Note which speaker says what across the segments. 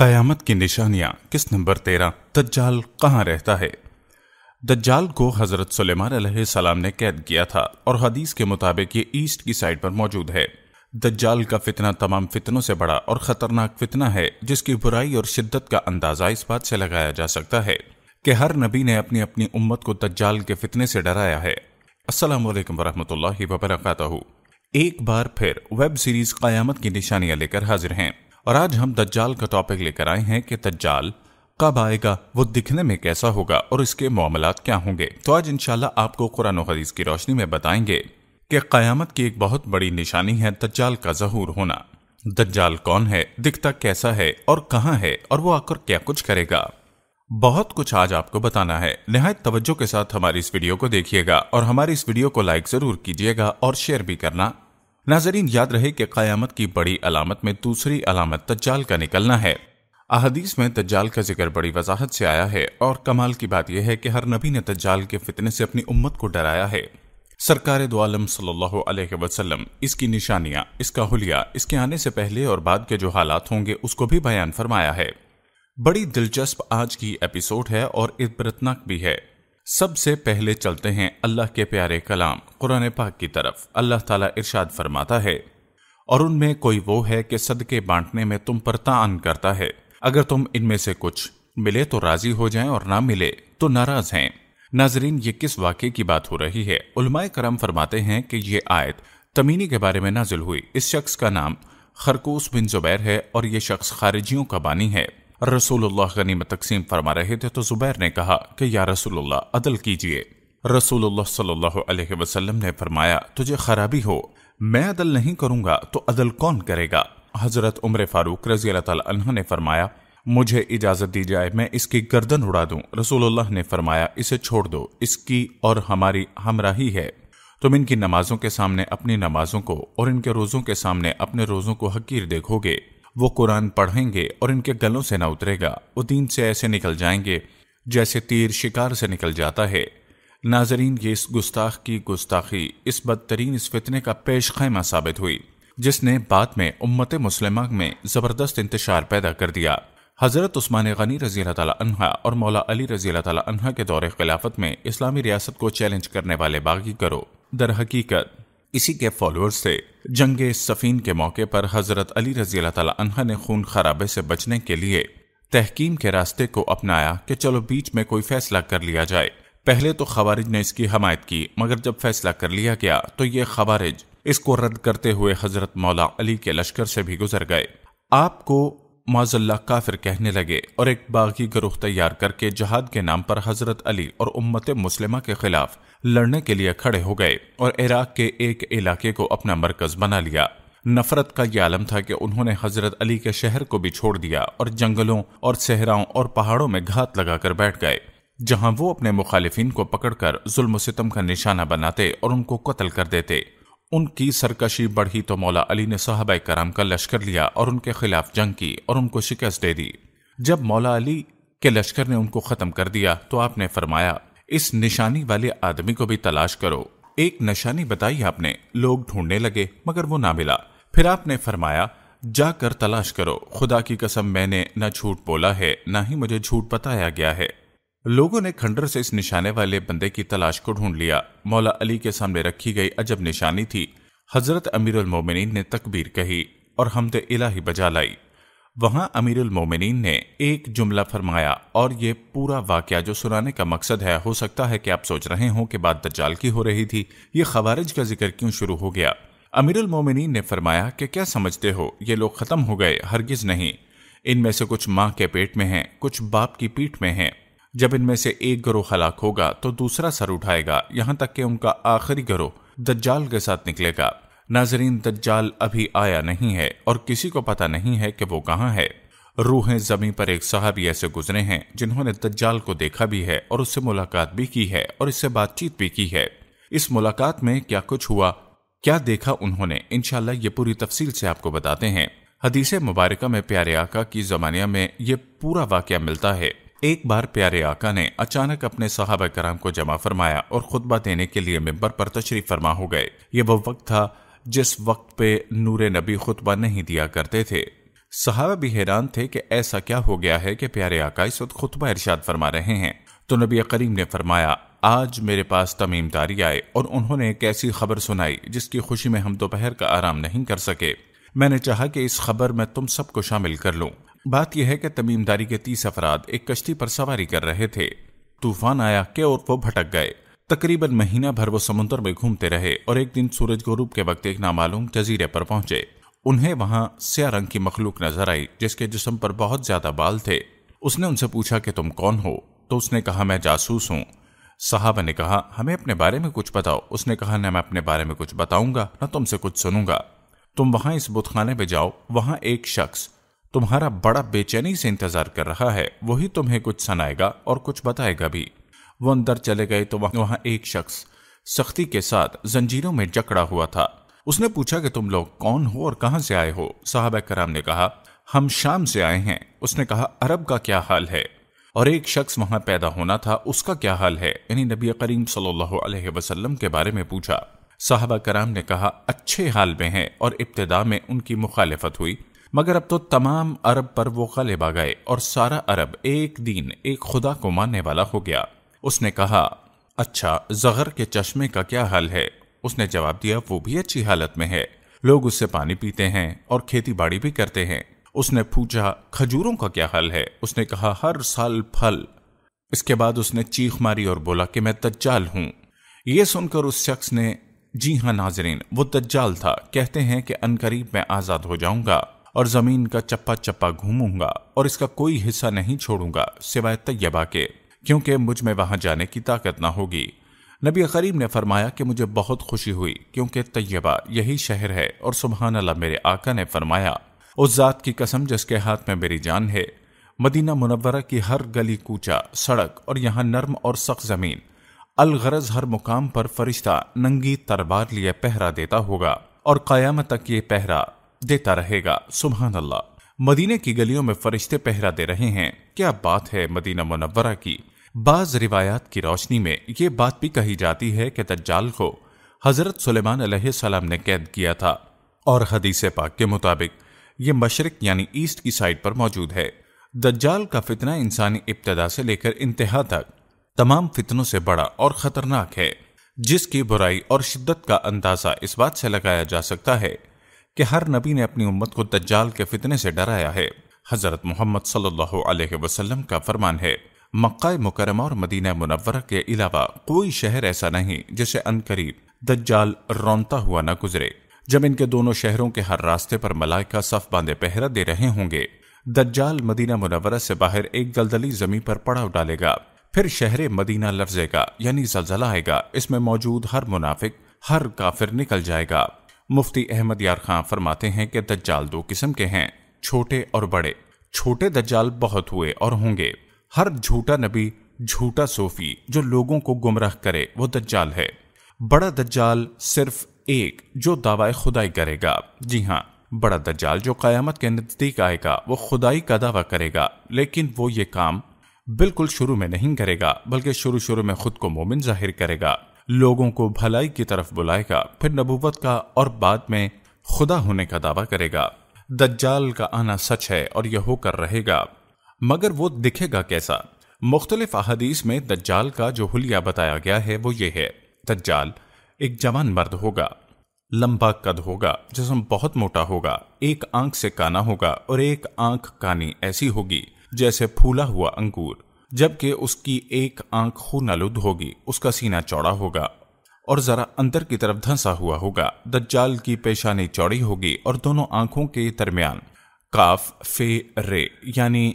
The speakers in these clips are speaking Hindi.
Speaker 1: कयामत की निशानियां किस नंबर तेरह दज्जाल कहाँ रहता है दज्जाल को हजरत सलेमान सलाम ने कैद किया था और हदीस के मुताबिक ये ईस्ट की साइड पर मौजूद है दज्जाल का फितना तमाम फितनों से बड़ा और खतरनाक फितना है जिसकी बुराई और शिद्दत का अंदाजा इस बात से लगाया जा सकता है कि हर नबी ने अपनी अपनी उम्मत को दज्जाल के फितने से डराया है असलम वरहमल वबरक एक बार फिर वेब सीरीज कयामत की निशानियां लेकर हाजिर हैं और आज हम दज्जाल का टॉपिक लेकर आए हैं कि दज्जाल कब आएगा वो दिखने में कैसा होगा और इसके मामला क्या होंगे तो आज इनशाला आपको कुरान हदीस की रोशनी में बताएंगे कि क़यामत की एक बहुत बड़ी निशानी है दज्जाल का जहूर होना दज्जाल कौन है दिखता कैसा है और कहाँ है और वो आकर क्या कुछ करेगा बहुत कुछ आज आपको बताना है नहायत तवज्जो के साथ हमारी इस वीडियो को देखिएगा और हमारी इस वीडियो को लाइक ज़रूर कीजिएगा और शेयर भी करना नाजरीन याद रहे कि कयामत की बड़ी अलामत में दूसरी अलामत तजाल का निकलना है अहदीस में तजाल का जिक्र बड़ी वजाहत से आया है और कमाल की बात यह है कि हर नबी ने तजाल के फितने से अपनी उम्मत को डराया है सरकार दोआलम सल्हसम इसकी निशानियाँ इसका हलिया इसके आने से पहले और बाद के जो हालात होंगे उसको भी बयान फरमाया है बड़ी दिलचस्प आज की एपिसोड है और इबरतनाक भी है सबसे पहले चलते हैं अल्लाह के प्यारे कलाम कुरान पाक की तरफ अल्लाह ताला इरशाद फरमाता है और उनमें कोई वो है कि सदके बांटने में तुम पर तान करता है अगर तुम इनमें से कुछ मिले तो राजी हो जाएं और ना मिले तो नाराज हैं नाजरीन ये किस वाक्य की बात हो रही है उलमाए करम फरमाते हैं कि ये आयत तमीनी के बारे में नाजिल हुई इस शख्स का नाम खरकूस बिन जुबैर है और ये शख्स खारिजियों का बानी है रसूलुल्लाह गनीमत तकसीम फरमा रहे थे तो जुबैर ने कहा कि या रसूलुल्लाह अदल कीजिए रसूलुल्लाह सल्लल्लाहु अलैहि वसल्लम ने फरमाया तुझे खराबी हो मैं अदल नहीं करूंगा तो अदल कौन करेगा हजरत उम्र फारूक रजी अल्लाह ने फरमाया मुझे इजाजत दी जाए मैं इसकी गर्दन उड़ा दूं रसूलुल्लाह ने फरमाया इसे छोड़ दो इसकी और हमारी हमराही है तुम इनकी नमाजों के सामने अपनी नमाजों को और इनके रोज़ों के सामने अपने रोज़ों को हकीर देखोगे वो कुरान पढ़ेंगे और इनके गलों से ना उतरेगा वो दीन से ऐसे निकल जाएंगे जैसे तीर शिकार से निकल जाता है नाजरीन ये इस गुस्ताख की गुस्ताखी इस बदतरीन इस फितने का पेश खैमा साबित हुई जिसने बाद में उम्मत मुसलमा में ज़बरदस्त इंतशार पैदा कर दिया हज़रत उस्मान गनी रजी तला और मौला अली रजी तला के दौरे खिलाफत में इस्लामी रियासत को चैलेंज करने वाले बागी करो दर हकीकत इसी के फॉलोअर्स थे जंग सफ़ीन के मौके पर हज़रत अली रजी तला ने खून खराबे से बचने के लिए तहकीम के रास्ते को अपनाया कि चलो बीच में कोई फैसला कर लिया जाए पहले तो खबारिज ने इसकी हमायत की मगर जब फैसला कर लिया गया तो ये खबारिज इसको रद्द करते हुए हज़रत मौला अली के लश्कर से भी गुजर गए आपको माजल्ला काफिर कहने लगे और एक बागी गरोह तैयार करके जहाद के नाम पर हजरत अली और उम्मत मुस्लिमा के खिलाफ लड़ने के लिए खड़े हो गए और इराक के एक इलाके को अपना मरकज बना लिया नफरत का यह आलम था कि उन्होंने हजरत अली के शहर को भी छोड़ दिया और जंगलों और सहराओं और पहाड़ों में घात लगाकर बैठ गए जहां वो अपने मुखालिफिन को पकड़कर जुल्म सितम का निशाना बनाते और उनको कत्ल कर देते उनकी सरकशी बढ़ी तो मौला अली ने साहब कराम का लश्कर लिया और उनके खिलाफ जंग की और उनको शिकस्त दे दी जब मौला अली के लश्कर ने उनको ख़त्म कर दिया तो आपने फरमाया इस निशानी वाले आदमी को भी तलाश करो एक निशानी बताई आपने लोग ढूंढने लगे मगर वो ना मिला फिर आपने फरमाया जाकर तलाश करो खुदा की कसम मैंने न झूठ बोला है ना ही मुझे झूठ बताया गया है लोगों ने खंडर से इस निशाने वाले बंदे की तलाश को ढूंढ लिया मौला अली के सामने रखी गई अजब निशानी थी हजरत अमीर उलमोमिन ने तकबीर कही और हमद इलाही बजा लाई वहां अमीर उलमोमिन ने एक जुमला फरमाया और ये पूरा वाक्य जो सुनाने का मकसद है हो सकता है कि आप सोच रहे हों कि बात दज्जाल की हो रही थी ये खबारिज का जिक्र क्यों शुरू हो गया अमीर उलमोमिन ने फरमाया कि क्या समझते हो ये लोग ख़त्म हो गए हरगिज नहीं इनमें से कुछ माँ के पेट में हैं कुछ बाप की पीठ में हैं जब इनमें से एक गरोह हलाक होगा तो दूसरा सर उठाएगा यहाँ तक कि उनका आखिरी ग्रोह दज्जाल के साथ निकलेगा नाजरीन दज्जाल अभी आया नहीं है और किसी को पता नहीं है कि वो कहाँ है रूहें जमीन पर एक साहबी ऐसे गुजरे हैं जिन्होंने दज्जाल को देखा भी है और उससे मुलाकात भी की है और इससे बातचीत भी की है इस मुलाकात में क्या कुछ हुआ क्या देखा उन्होंने इनशाला ये पूरी तफसील से आपको बताते हैं हदीस मुबारक में प्यारे आका की जमानिया में ये पूरा वाक्य मिलता है एक बार प्यारे आका ने अचानक अपने साहब कराम को जमा फरमाया और खुतबा देने के लिए मेम्बर पर तशरीफ फरमा हो गए ये वो वक्त था जिस वक्त पे नूर नबी खुतबा नहीं दिया करते थे सहाबा भी हैरान थे कि ऐसा क्या हो गया है कि प्यारे आका इस वक्त खुतबा इर्शाद फरमा रहे हैं तो नबी करीम ने फरमाया आज मेरे पास तमीम आए और उन्होंने एक ऐसी खबर सुनाई जिसकी खुशी में हम दोपहर का आराम नहीं कर सके मैंने चाहा कि इस खबर में तुम सबको शामिल कर लूँ बात यह है कि तमीमदारी के तीस अफराद एक कश्ती पर सवारी कर रहे थे तूफान आया के और वो भटक गए तकरीबन महीना भर वो समुन्द्र में घूमते रहे और एक दिन सूरज गुरूब के वक्त एक नामालूम जजीरे पर पहुंचे उन्हें वहां स्या रंग की मखलूक नजर आई जिसके जिसम पर बहुत ज्यादा बाल थे उसने उनसे पूछा कि तुम कौन हो तो उसने कहा मैं जासूस हूँ साहब ने कहा हमें अपने बारे में कुछ बताओ उसने कहा न मैं अपने बारे में कुछ बताऊंगा न तुमसे कुछ सुनूंगा तुम वहां इस बुतखाने में जाओ वहां एक शख्स तुम्हारा बड़ा बेचैनी से इंतजार कर रहा है वही तुम्हें कुछ सुनाएगा और कुछ बताएगा भी वो अंदर चले गए तो वहां एक शख्स सख्ती के साथ जंजीरों में जकड़ा हुआ था उसने पूछा कि तुम लोग कौन हो और कहां से आए हो साहब कराम ने कहा हम शाम से आए हैं उसने कहा अरब का क्या हाल है और एक शख्स वहां पैदा होना था उसका क्या हाल है यानी नबी करीम सल्लल्लाहु अलैहि वसल्लम के बारे में पूछा साहबा कराम ने कहा अच्छे हाल में हैं और इब्तदा में उनकी मुखालफत हुई मगर अब तो तमाम अरब पर वो गलेब आ गए और सारा अरब एक दिन एक खुदा को मानने वाला हो गया उसने कहा अच्छा जहर के चश्मे का क्या हाल है उसने जवाब दिया वो भी अच्छी हालत में है लोग उससे पानी पीते हैं और खेती बाड़ी भी करते हैं उसने पूछा खजूरों का क्या हाल है उसने कहा हर साल फल इसके बाद उसने चीख मारी और बोला कि मैं तज्जाल हूं यह सुनकर उस शख्स ने जी हाँ नाजरीन वो तज्जाल था कहते हैं कि अनकरीब मैं आज़ाद हो जाऊंगा और जमीन का चप्पा चप्पा घूमूंगा और इसका कोई हिस्सा नहीं छोड़ूंगा सिवाय तय्यबा के क्योंकि मुझ में वहां जाने की ताकत ना होगी नबी करीम ने फरमाया कि मुझे बहुत खुशी हुई क्योंकि तय्यबा यही शहर है और सुबहान अल्लाह मेरे आका ने फरमाया उस जात की कसम जिसके हाथ में मेरी जान है मदीना मुनवरा की हर गली कूचा सड़क और यहाँ नर्म और सख्त जमीन अलगरज हर मुकाम पर फरिश्ता नंगी तरबार लिए पहरा देता होगा और कयामत तक ये पहरा देता रहेगा सुबह अल्लाह मदीने की गलियों में फरिश्ते पहरा दे रहे हैं क्या बात है मदीना मुनवरा की बाज रिवायात की रोशनी में ये बात भी कही जाती है कि दज्जाल को हजरत सुलेमान सलाम ने कैद किया था और हदीस पाक के मुताबिक ये मशरक यानी ईस्ट की साइड पर मौजूद है दज्जाल का फितना इंसानी इब्तदा से लेकर इंतहा तक तमाम फितनों से बड़ा और खतरनाक है जिसकी बुराई और शिद्दत का अंदाजा इस बात से लगाया जा सकता है कि हर नबी ने अपनी उम्मत को दज्जाल के फितने से डराया है हज़रत मोहम्मद सल्लल्लाहु अलैहि वसल्लम का फरमान है मक्का मुकरमा और मदीना मुनवर के अलावा कोई शहर ऐसा नहीं जिसे अनकरीब दज्जाल रौनता हुआ न गुजरे जब इनके दोनों शहरों के हर रास्ते पर मलाइका सफ बांधे पहरा दे रहे होंगे दज्जाल मदीना मुनवर से बाहर एक दलदली जमी पर पड़ाव डालेगा फिर शहर मदीना लफजेगा यानी जलजला आएगा इसमें मौजूद हर मुनाफिक हर काफिर निकल जाएगा मुफ्ती अहमद यार खां फरमाते हैं कि दज्जाल दो किस्म के हैं छोटे और बड़े छोटे दज्जाल बहुत हुए और होंगे हर झूठा नबी झूठा सोफी जो लोगों को गुमराह करे वो दज्जाल है बड़ा दज्जाल सिर्फ एक जो दावा खुदाई करेगा जी हाँ बड़ा दज्जाल जो कयामत के नज़दीक आएगा वो खुदाई का दावा करेगा लेकिन वो ये काम बिल्कुल शुरू में नहीं करेगा बल्कि शुरू शुरू में खुद को मोमिन जाहिर करेगा लोगों को भलाई की तरफ बुलाएगा फिर नबूवत का और बाद में खुदा होने का दावा करेगा दज्जाल का आना सच है और यह होकर रहेगा मगर वो दिखेगा कैसा मुख्तलिफ अहदीस में दज्जाल का जो हुलिया बताया गया है वो ये है दज्जाल एक जवान मर्द होगा लंबा कद होगा जिसम बहुत मोटा होगा एक आंख से काना होगा और एक आंख कानी ऐसी होगी जैसे फूला हुआ अंगूर जबकि उसकी एक आंख खूनालुद होगी उसका सीना चौड़ा होगा और जरा अंदर की तरफ धंसा हुआ होगा दज्जाल की पेशानी चौड़ी होगी और दोनों आंखों के दरमियान काफ फे रे यानी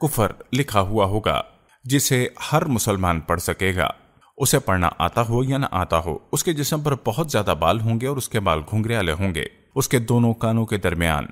Speaker 1: कुफर लिखा हुआ होगा जिसे हर मुसलमान पढ़ सकेगा उसे पढ़ना आता हो या ना आता हो उसके जिसम पर बहुत ज्यादा बाल होंगे और उसके बाल घुंघरेले होंगे उसके दोनों कानों के दरमियान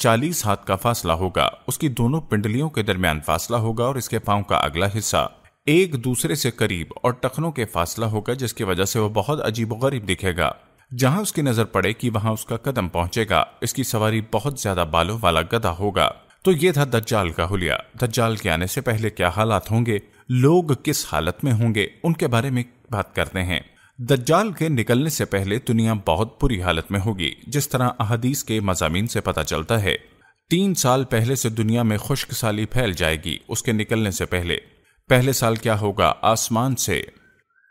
Speaker 1: चालीस हाथ का फासला होगा उसकी दोनों पिंडलियों के दरमियान फासला होगा और इसके पांव का अगला हिस्सा एक दूसरे से करीब और टखनों के फासला होगा जिसकी वजह से वह बहुत अजीब गरीब दिखेगा जहां उसकी नजर पड़े कि वहां उसका कदम पहुंचेगा इसकी सवारी बहुत ज्यादा बालों वाला गधा होगा तो ये था दज्जाल का हुलिया दज्जाल के आने से पहले क्या हालात होंगे लोग किस हालत में होंगे उनके बारे में बात करते हैं दज्जाल के निकलने से पहले दुनिया बहुत बुरी हालत में होगी जिस तरह अहदीस के मजामी से पता चलता है तीन साल पहले से दुनिया में खुश्क साली फैल जाएगी उसके निकलने से पहले पहले साल क्या होगा आसमान से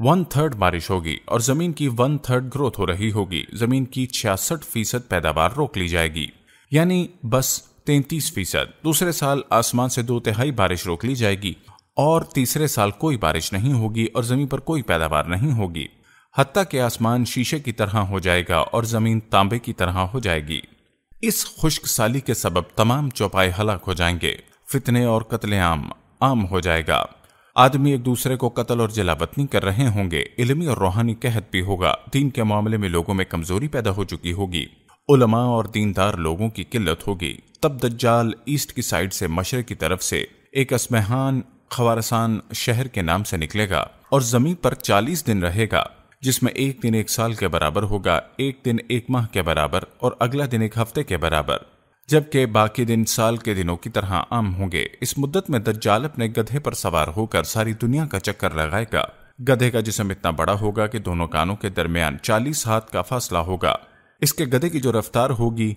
Speaker 1: वन थर्ड बारिश होगी और जमीन की वन थर्ड ग्रोथ हो रही होगी जमीन की छियासठ फीसद पैदावार रोक ली जाएगी यानी बस तैतीस फीसद दूसरे साल आसमान से दो तिहाई बारिश रोक ली जाएगी और तीसरे साल कोई बारिश नहीं होगी और जमीन पर कोई पैदावार नहीं होगी हती के आसमान शीशे की तरह हो जाएगा और ज़मीन तांबे की तरह हो जाएगी इस खुश्क साली के सबब तमाम चौपाए हलाक हो जाएंगे फितने और कत्लेआम आम हो जाएगा आदमी एक दूसरे को कत्ल और जलावतनी कर रहे होंगे इलमी और रूहानी कहत भी होगा दीन के मामले में लोगों में कमजोरी पैदा हो चुकी होगी उलमा और दीनदार लोगों की किल्लत होगी तब दज्जाल ईस्ट की साइड से मशरक की तरफ से एक असमहान खवारसान शहर के नाम से निकलेगा और जमीन पर चालीस दिन रहेगा जिसमें एक दिन एक साल के बराबर होगा एक दिन एक माह के बराबर और अगला दिन एक हफ्ते के बराबर जबकि बाकी दिन साल के दिनों की तरह आम होंगे इस मुद्दत में दज्जाल अपने गधे पर सवार होकर सारी दुनिया का चक्कर लगाएगा गधे का जिसम इतना बड़ा होगा कि दोनों कानों के दरमियान चालीस हाथ का फासला होगा इसके गधे की जो रफ्तार होगी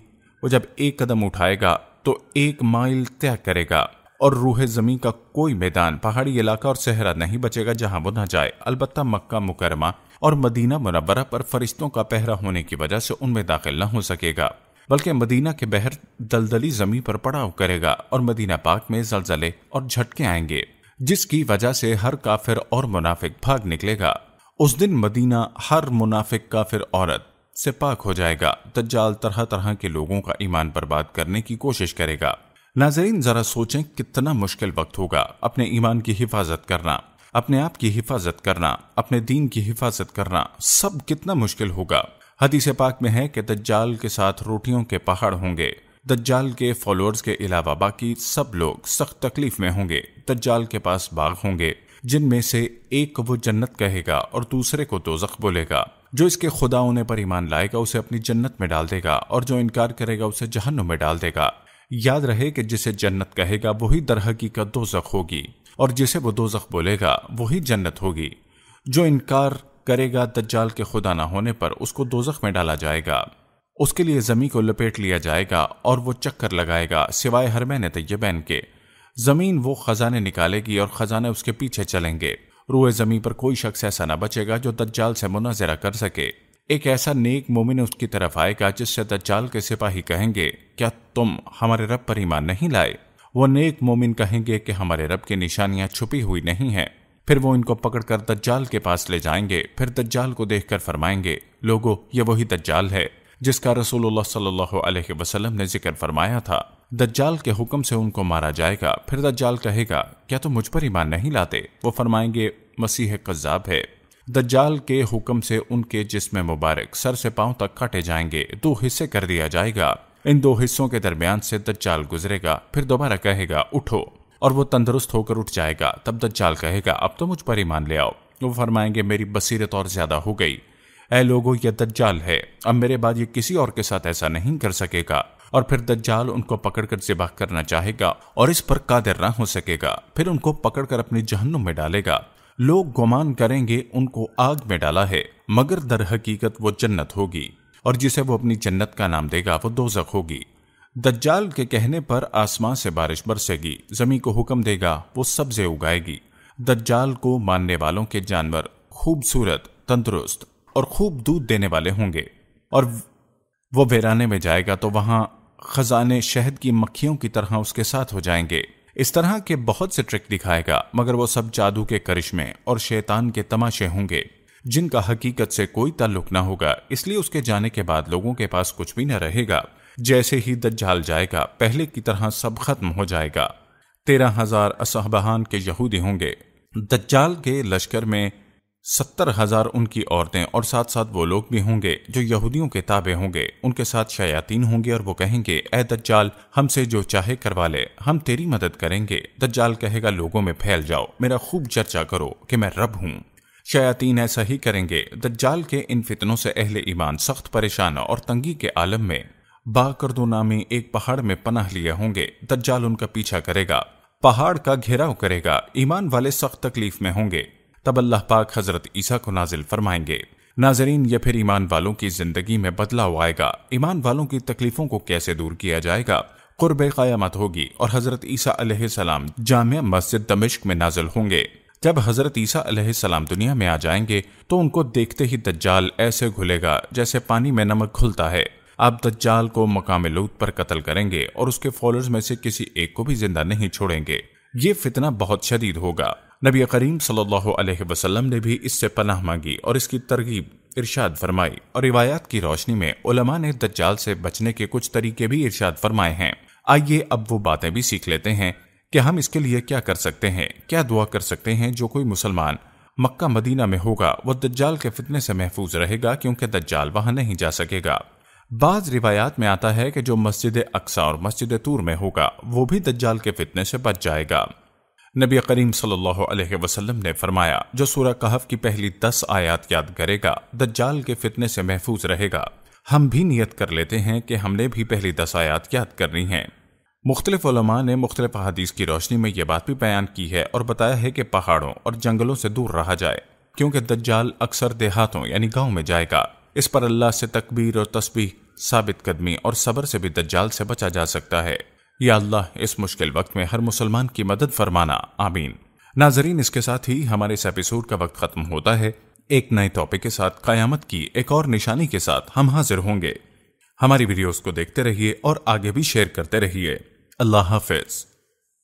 Speaker 1: वो जब एक कदम उठाएगा तो एक माइल तय करेगा और रूह जमीन का कोई मैदान पहाड़ी इलाका और सहरा नहीं बचेगा जहां वो न जाए अलबत् मक्का मुकरमा और मदीना मुनवरा पर फरिश्तों का पहरा होने की वजह से उनमें दाखिल न हो सकेगा बल्कि मदीना के बहर दलदली जमीन पर पड़ाव करेगा और मदीना पाक में जलजले और झटके आएंगे जिसकी वजह से हर काफिर और मुनाफिक भाग निकलेगा उस दिन मदीना हर मुनाफिक काफिर औरत से पाक हो जाएगा तजाल तरह तरह के लोगों का ईमान बर्बाद करने की कोशिश करेगा नाजरीन जरा सोचें कितना मुश्किल वक्त होगा अपने ईमान की हिफाजत करना अपने आप की हिफाजत करना अपने दीन की हिफाजत करना सब कितना मुश्किल होगा हदीस पाक में है कि दज्जाल के साथ रोटियों के पहाड़ होंगे दज्जाल के फॉलोअर्स के अलावा बाकी सब लोग सख्त तकलीफ में होंगे दज्जाल के पास बाघ होंगे जिनमें से एक वो जन्नत कहेगा और दूसरे को जख्म बोलेगा जो इसके खुदा होने पर ईमान लाएगा उसे अपनी जन्नत में डाल देगा और जो इनकार करेगा उसे जहन्नुम में डाल देगा याद रहे कि जिसे जन्नत कहेगा वही दो जख होगी और जिसे वो दो जख बोलेगा वही जन्नत होगी जो इनकार करेगा दज्जाल के खुदा ना होने पर उसको दोजख में डाला जाएगा उसके लिए जमी को लपेट लिया जाएगा और वो चक्कर लगाएगा सिवाय हर महीने तयबैन के जमीन वो खजाने निकालेगी और खजाने उसके पीछे चलेंगे रूए जमीन पर कोई शख्स ऐसा ना बचेगा जो दज्जाल से मुनाजरा कर सके एक ऐसा नेक मोमिन उसकी तरफ आएगा जिससे दज्जाल के सिपाही कहेंगे क्या तुम हमारे रब पर ईमान नहीं लाए वो नेक मोमिन कहेंगे कि हमारे रब की निशानियां छुपी हुई नहीं हैं फिर वो इनको पकड़कर दज्जाल के पास ले जाएंगे फिर दज्जाल को देखकर फरमाएंगे लोगो ये वही दज्जाल है जिसका रसूलुल्लाह सल्लल्लाहु अलैहि वसल्लम ने जिक्र फरमाया था दज्जाल के हुक्म से उनको मारा जाएगा फिर दज्जाल कहेगा क्या तुम तो मुझ पर ईमान नहीं लाते वो फरमाएंगे मसीह कज्जाब है दज्जाल के हुक्म से उनके जिसम मुबारक सर से पांव तक काटे जाएंगे दो हिस्से कर दिया जाएगा इन दो हिस्सों के दरमियान से दज्जाल गुजरेगा फिर दोबारा कहेगा उठो और वो तंदुरुस्त होकर उठ जाएगा तब दज्जाल कहेगा अब तो मुझ पर ईमान ले आओ वो फरमाएंगे मेरी बसीरत और ज्यादा हो गई ए लोगो यह दज्जाल है अब मेरे बाद ये किसी और के साथ ऐसा नहीं कर सकेगा और फिर दज्जाल उनको पकड़कर जिबाह करना चाहेगा और इस पर कादिर ना हो सकेगा फिर उनको पकड़कर अपनी जहन्नुम में डालेगा लोग गुमान करेंगे उनको आग में डाला है मगर दर हकीकत वो जन्नत होगी और जिसे वो अपनी जन्नत का नाम देगा वो दोजक होगी दज्जाल के कहने पर आसमां से बारिश बरसेगी जमी को हुक्म देगा वो सब्जे उगाएगी दज्जाल को मानने वालों के जानवर खूबसूरत तंदुरुस्त और खूब दूध देने वाले होंगे और वो वेराने में जाएगा तो वहां खजाने शहद की मक्खियों की तरह उसके साथ हो जाएंगे इस तरह के बहुत से ट्रिक दिखाएगा मगर वो सब जादू के करिश्मे और शैतान के तमाशे होंगे जिनका हकीकत से कोई ताल्लुक ना होगा इसलिए उसके जाने के बाद लोगों के पास कुछ भी न रहेगा जैसे ही दज्जाल जाएगा पहले की तरह सब खत्म हो जाएगा तेरह हजार असहबहान के यहूदी होंगे दज्जाल के लश्कर में सत्तर हजार उनकी औरतें और साथ साथ वो लोग भी होंगे जो यहूदियों के ताबे होंगे उनके साथ शयातीन होंगे और वो कहेंगे ए दज्जाल हमसे जो चाहे करवा ले हम तेरी मदद करेंगे दज्जाल कहेगा लोगों में फैल जाओ मेरा खूब चर्चा करो कि मैं रब हूँ शयातीन ऐसा ही करेंगे दज्जाल के इन फितनों से अहले ईमान सख्त परेशान और तंगी के आलम में बाकरदो नामी एक पहाड़ में पनाह लिए होंगे दज्जाल उनका पीछा करेगा पहाड़ का घेराव करेगा ईमान वाले सख्त तकलीफ में होंगे तब अल्लाह पाक हजरत ईसा को नाजिल फरमाएंगे नाजरीन या फिर ईमान वालों की जिंदगी में बदलाव आएगा ईमान वालों की तकलीफों को कैसे दूर किया जाएगा कुर्ब क्यामत होगी और हज़रत ईसा सलाम जाम मस्जिद दमिश्क में नाजिल होंगे जब हज़रत ईसा सलाम दुनिया में आ जाएंगे तो उनको देखते ही दज्जाल ऐसे घुलेगा जैसे पानी में नमक घुलता है आप दज्जाल को मकाम लूत पर कत्ल करेंगे और उसके फॉलोअर्स में से किसी एक को भी जिंदा नहीं छोड़ेंगे ये फितना बहुत शदीद होगा नबी करीम सल्लल्लाहु अलैहि वसल्लम ने भी इससे पनाह मांगी और इसकी तरगीब इरशाद फरमाई और रिवायात की रोशनी में उलमा ने दज्जाल से बचने के कुछ तरीके भी इरशाद फरमाए हैं आइए अब वो बातें भी सीख लेते हैं कि हम इसके लिए क्या कर सकते हैं क्या दुआ कर सकते हैं जो कोई मुसलमान मक्का मदीना में होगा वह दज्जाल के फितने से महफूज रहेगा क्योंकि दज्जाल वहां नहीं जा सकेगा बाज रिवायात में आता है कि जो मस्जिद अक्सा और मस्जिद तूर में होगा वो भी दज्जाल के फितने से बच जाएगा नबी करीम सल्लल्लाहु अलैहि वसल्लम ने फरमाया जो सूरह कहफ की पहली दस आयात याद करेगा दज्जाल के फितने से महफूज रहेगा हम भी नियत कर लेते हैं कि हमने भी पहली दस आयात याद करनी है मुख्तलिफ ने मुख्तलिफ अहादीस की रोशनी में यह बात भी बयान की है और बताया है कि पहाड़ों और जंगलों से दूर रहा जाए क्योंकि दज्जाल अक्सर देहातों यानी गाँव में जाएगा इस पर अल्लाह से तकबीर और तस्बीह साबित कदमी और सबर से भी दज्जाल से बचा जा सकता है या अल्लाह इस मुश्किल वक्त में हर मुसलमान की मदद फरमाना आमीन नाजरीन इसके साथ ही हमारे इस एपिसोड का वक्त खत्म होता है एक नए टॉपिक के साथ कयामत की एक और निशानी के साथ हम हाजिर होंगे हमारी वीडियोस को देखते रहिए और आगे भी शेयर करते रहिए अल्लाह हाफिज़